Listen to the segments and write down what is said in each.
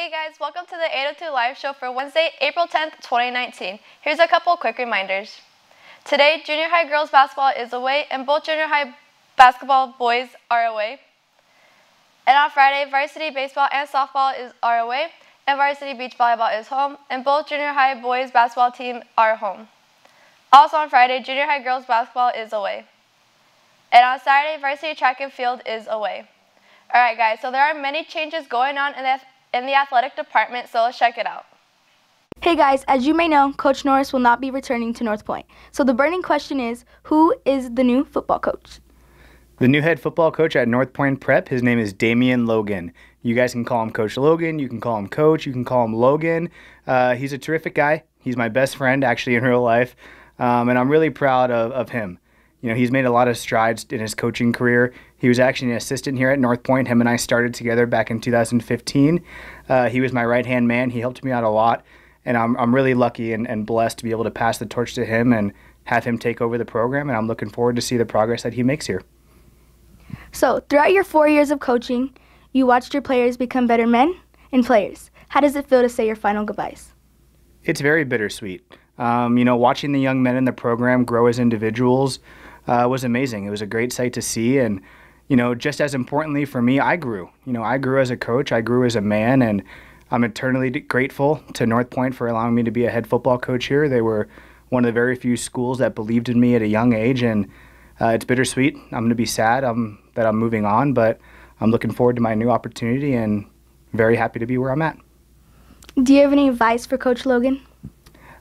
Hey guys, welcome to the 802 Live Show for Wednesday, April 10th, 2019. Here's a couple quick reminders. Today, junior high girls basketball is away and both junior high basketball boys are away. And on Friday, varsity baseball and softball is, are away and varsity beach volleyball is home and both junior high boys basketball team are home. Also on Friday, junior high girls basketball is away. And on Saturday, varsity track and field is away. Alright guys, so there are many changes going on in the in the athletic department, so let's check it out. Hey guys, as you may know, Coach Norris will not be returning to North Point. So the burning question is who is the new football coach? The new head football coach at North Point Prep, his name is Damian Logan. You guys can call him Coach Logan, you can call him Coach, you can call him Logan. Uh, he's a terrific guy. He's my best friend, actually, in real life. Um, and I'm really proud of, of him. You know, he's made a lot of strides in his coaching career. He was actually an assistant here at North Point. Him and I started together back in 2015. Uh, he was my right hand man. He helped me out a lot. And I'm, I'm really lucky and, and blessed to be able to pass the torch to him and have him take over the program. And I'm looking forward to see the progress that he makes here. So, throughout your four years of coaching, you watched your players become better men and players. How does it feel to say your final goodbyes? It's very bittersweet. Um, you know, watching the young men in the program grow as individuals, uh, was amazing. It was a great sight to see, and you know, just as importantly for me, I grew. You know, I grew as a coach, I grew as a man, and I'm eternally grateful to North Point for allowing me to be a head football coach here. They were one of the very few schools that believed in me at a young age, and uh, it's bittersweet. I'm going to be sad um, that I'm moving on, but I'm looking forward to my new opportunity and very happy to be where I'm at. Do you have any advice for Coach Logan?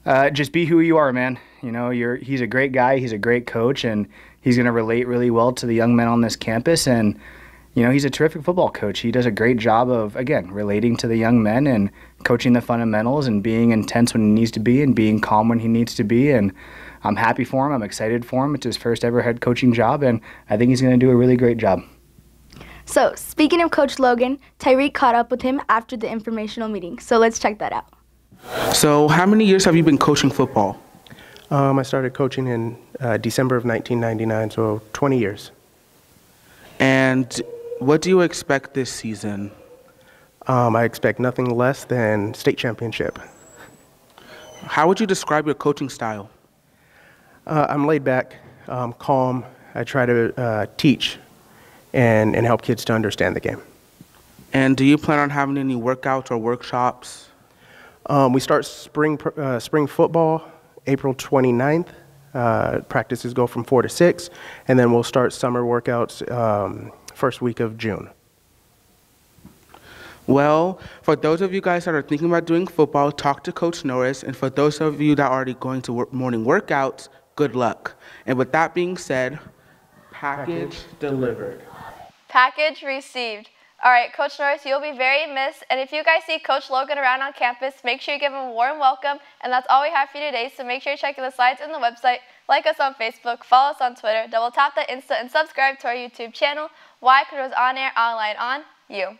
Uh, just be who you are, man. You know, you're he's a great guy, he's a great coach, and he's going to relate really well to the young men on this campus. And you know, he's a terrific football coach. He does a great job of again relating to the young men and coaching the fundamentals and being intense when he needs to be and being calm when he needs to be. And I'm happy for him. I'm excited for him. It's his first ever head coaching job, and I think he's going to do a really great job. So, speaking of Coach Logan, Tyreek caught up with him after the informational meeting. So, let's check that out. So, how many years have you been coaching football? Um, I started coaching in uh, December of 1999, so 20 years. And what do you expect this season? Um, I expect nothing less than state championship. How would you describe your coaching style? Uh, I'm laid back, um, calm. I try to uh, teach and, and help kids to understand the game. And do you plan on having any workouts or workshops? Um, we start spring, uh, spring football April 29th. Uh, practices go from 4 to 6, and then we'll start summer workouts um, first week of June. Well, for those of you guys that are thinking about doing football, talk to Coach Norris. And for those of you that are already going to work morning workouts, good luck. And with that being said, package, package delivered. Package received. All right, Coach Norris, you'll be very missed. And if you guys see Coach Logan around on campus, make sure you give him a warm welcome. And that's all we have for you today. So make sure you check the slides and the website, like us on Facebook, follow us on Twitter, double tap the Insta, and subscribe to our YouTube channel. Why? Because it was on air, online, on you.